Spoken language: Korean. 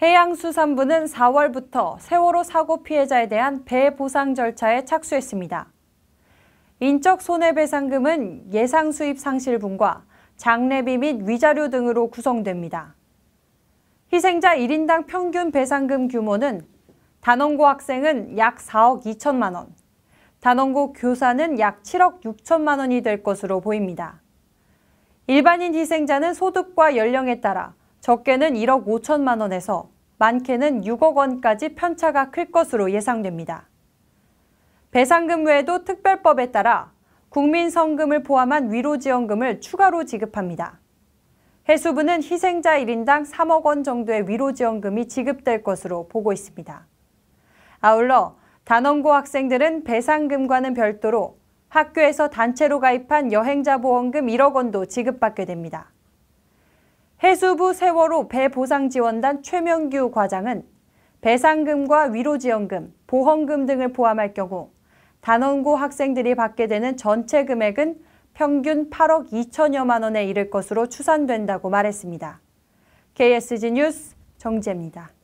해양수산부는 4월부터 세월호 사고 피해자에 대한 배보상 절차에 착수했습니다. 인적 손해배상금은 예상 수입 상실분과 장례비 및 위자료 등으로 구성됩니다. 희생자 1인당 평균 배상금 규모는 단원고 학생은 약 4억 2천만 원, 단원고 교사는 약 7억 6천만 원이 될 것으로 보입니다. 일반인 희생자는 소득과 연령에 따라 적게는 1억 5천만 원에서 많게는 6억 원까지 편차가 클 것으로 예상됩니다. 배상금 외에도 특별법에 따라 국민성금을 포함한 위로지원금을 추가로 지급합니다. 해수부는 희생자 1인당 3억 원 정도의 위로지원금이 지급될 것으로 보고 있습니다. 아울러 단원고 학생들은 배상금과는 별도로 학교에서 단체로 가입한 여행자 보험금 1억 원도 지급받게 됩니다. 해수부 세월호 배보상지원단 최명규 과장은 배상금과 위로지원금, 보험금 등을 포함할 경우 단원고 학생들이 받게 되는 전체 금액은 평균 8억 2천여만 원에 이를 것으로 추산된다고 말했습니다. KSG 뉴스 정재입니다.